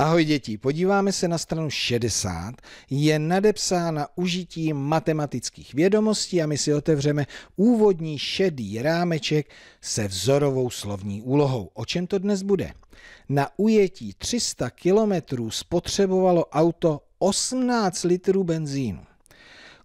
Ahoj děti, podíváme se na stranu 60. Je nadepsána užití matematických vědomostí a my si otevřeme úvodní šedý rámeček se vzorovou slovní úlohou. O čem to dnes bude? Na ujetí 300 kilometrů spotřebovalo auto 18 litrů benzínu.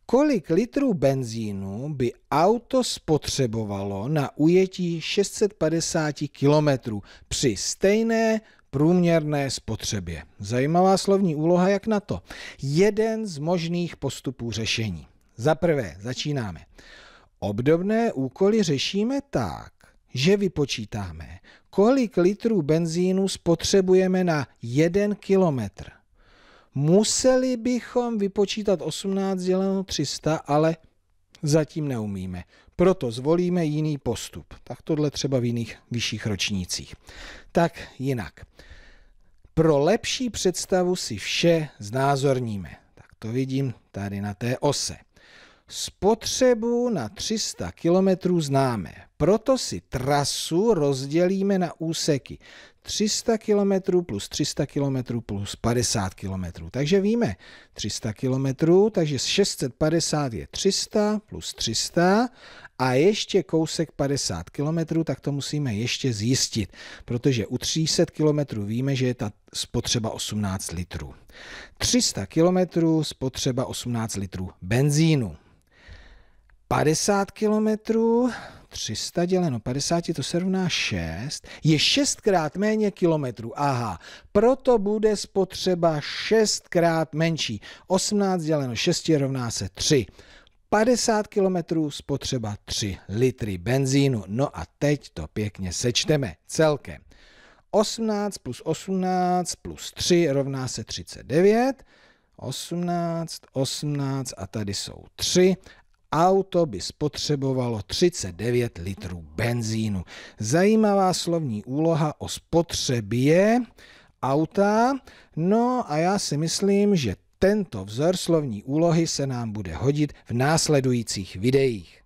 Kolik litrů benzínu by auto spotřebovalo na ujetí 650 kilometrů při stejné průměrné spotřebě. Zajímavá slovní úloha, jak na to. Jeden z možných postupů řešení. Za prvé, začínáme. Obdobné úkoly řešíme tak, že vypočítáme, kolik litrů benzínu spotřebujeme na jeden kilometr. Museli bychom vypočítat 18 děleno 300, ale zatím neumíme. Proto zvolíme jiný postup. Tak tohle třeba v jiných vyšších ročnících. Tak jinak. Pro lepší představu si vše znázorníme. Tak to vidím tady na té ose. Spotřebu na 300 km známe, proto si trasu rozdělíme na úseky. 300 km plus 300 km plus 50 km. Takže víme, 300 km, takže 650 je 300 plus 300 a ještě kousek 50 km, tak to musíme ještě zjistit, protože u 300 km víme, že je ta spotřeba 18 litrů. 300 km spotřeba 18 litrů benzínu. 50 kilometrů 300 děleno 50, to se rovná 6, je 6krát méně kilometrů. Aha, proto bude spotřeba 6krát menší. 18 děleno 6 rovná se 3. 50 kilometrů spotřeba 3 litry benzínu. No a teď to pěkně sečteme celkem. 18 plus 18 plus 3 rovná se 39. 18, 18 a tady jsou 3 Auto by spotřebovalo 39 litrů benzínu. Zajímavá slovní úloha o spotřebě auta. No a já si myslím, že tento vzor slovní úlohy se nám bude hodit v následujících videích.